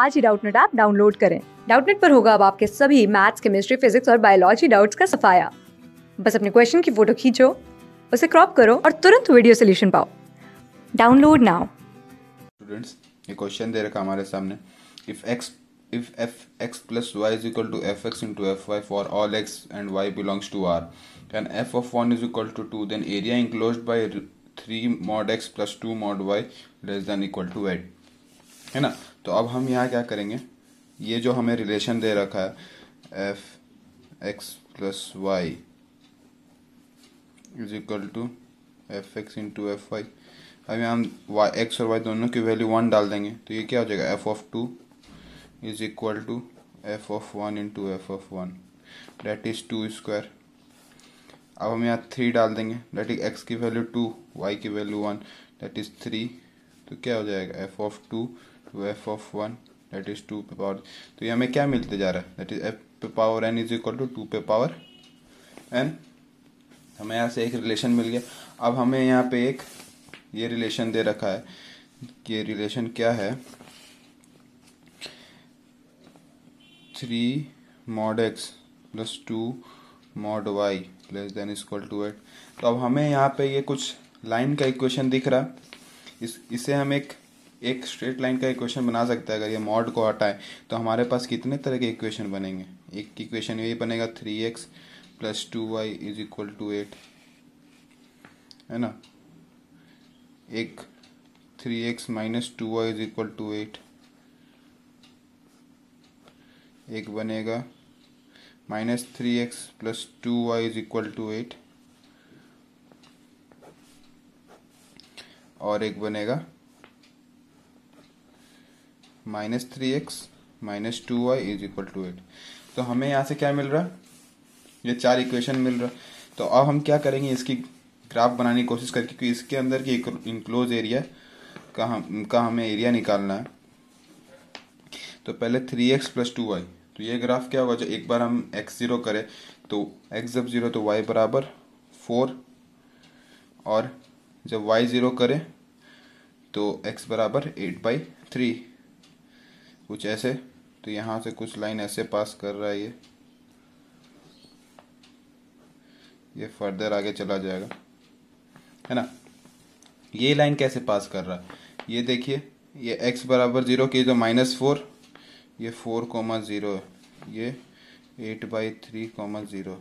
आज ही Doubtnut app download करें डाउटनेट पर होगा अब आपके सभी मैथ्स केमिस्ट्री फिजिक्स और बायोलॉजी डाउट्स का सफाया बस अपने क्वेश्चन की फोटो खींचो उसे क्रॉप करो और तुरंत वीडियो सोल्यूशन पाओ डाउनलोड नाउ स्टूडेंट्स ये क्वेश्चन दे रखा हमारे सामने if x if f x plus y is equal to f x into f y for all x and y belongs to R and f of one is equal to two then area enclose by three mod x plus two mod y less than equal to eight है ना तो अब हम यहाँ क्या करेंगे ये जो हमें रिलेशन दे रखा है f x plus y is equal to f x into f y अब यहाँ वाई एक्स और वाई दोनों की वैल्यू वन डाल देंगे तो ये क्या हो जाएगा f of two is equal to f of one into f of one that is two square अब हम यहाँ थ्री डाल देंगे डेट इज एक्स की वैल्यू टू वाई की value one that is three तो क्या हो जाएगा f of two two f of one that is two पे पावर तो ये हमें क्या मिलते जा रहा है दैट इज एफ पे power N is equal to two पे पावर एन हमें यहाँ से एक रिलेशन मिल गया अब हमें यहाँ पे एक ये रिलेशन दे रखा है कि रिलेशन क्या है three mod x plus two mod y plus than is equal to eight तो अब हमें यहाँ पे ये कुछ लाइन का इक्वेशन दिख रहा इस इसे हम एक एक स्ट्रेट लाइन का इक्वेशन बना सकते हैं अगर ये मॉड को हटाएं तो हमारे पास कितने तरह के इक्वेशन बनेंगे एक इक्वेशन ये बनेगा three x plus two y is equal to eight है ना एक three x minus two y is equal to eight एक बनेगा minus three x plus two y is equal to eight और एक बनेगा minus three x minus two y is equal to eight तो हमें यहाँ से क्या मिल रहा है ये चार इक्वेशन मिल रहा है तो अब हम क्या करेंगे इसकी ग्राफ बनाने की कोशिश करके क्योंकि इसके अंदर की इंक्लोज एरिया का हम का हमें एरिया निकालना है तो पहले three x plus two y तो ये ग्राफ क्या होगा जो एक बार हम एक्स ज़ीरो करें तो एक्स जब ज़ीरो तो वाई बराबर फोर और जब y ज़ीरो करें तो x बराबर एट बाई थ्री कुछ ऐसे तो यहाँ से कुछ लाइन ऐसे पास कर रहा है ये ये फर्दर आगे चला जाएगा है ना ये लाइन कैसे पास कर रहा है ये देखिए ये x बराबर ज़ीरो की जो माइनस फोर ये फोर कॉमा ज़ीरो है ये eight by three comma zero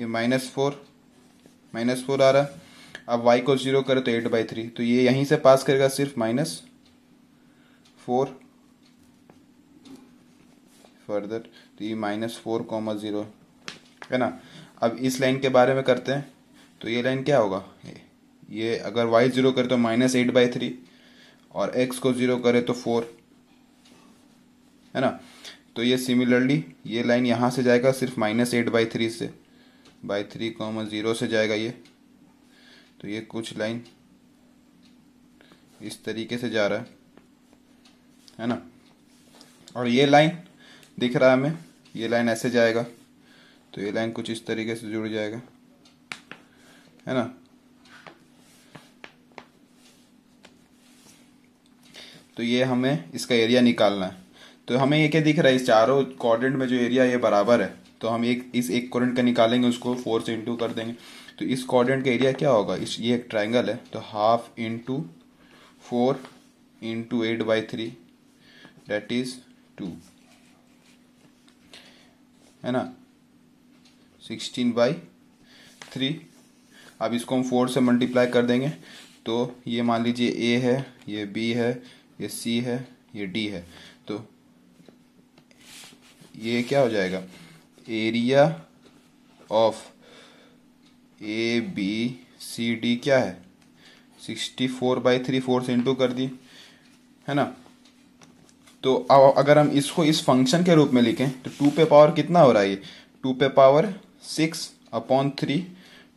ये माइनस फोर माइनस फोर आ रहा है अब y को जीरो करे तो एट बाई थ्री तो ये यहीं से पास करेगा सिर्फ माइनस फोर फर्दर तो ये माइनस फोर कॉमा ज़ीरो है ना अब इस लाइन के बारे में करते हैं तो ये लाइन क्या होगा ये अगर वाई ज़ीरो करे तो माइनस एट बाई थ्री और एक्स को ज़ीरो करे तो फोर है ना तो ये सिमिलरली ये लाइन यहां से जाएगा सिर्फ माइनस एट बाई थ्री से बाई थ्री कॉमा ज़ीरो से जाएगा ये तो ये कुछ लाइन इस तरीके से जा रहा है है ना और ये लाइन दिख रहा है हमें ये लाइन ऐसे जाएगा तो ये लाइन कुछ इस तरीके से जुड़ जाएगा है ना तो ये हमें इसका एरिया निकालना है तो हमें ये क्या दिख रहा है इस चारों क्वाड्रेंट में जो एरिया ये बराबर है तो हम एक इस एक कॉर्डेंट का निकालेंगे उसको फोर से इंटू कर देंगे तो इस कॉर्डेंट का एरिया क्या होगा इस ये एक ट्राइंगल है तो half into four into eight by three that is two है ना सिक्सटीन बाई थ्री अब इसको हम फोर से मल्टीप्लाई कर देंगे तो ये मान लीजिए ए है ये बी है ये सी है ये डी है तो ये क्या हो जाएगा area of A B C D क्या है sixty four by three four से इंटू कर दी है ना तो अगर हम इसको इस फंक्शन के रूप में लिखें तो टू पे पावर कितना हो रहा है ये टू पे power six upon three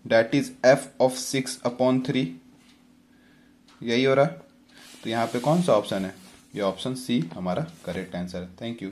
that is f of six upon three यही हो रहा है तो यहाँ पे कौन सा ऑप्शन है ये ऑप्शन सी हमारा करेक्ट आंसर है थैंक यू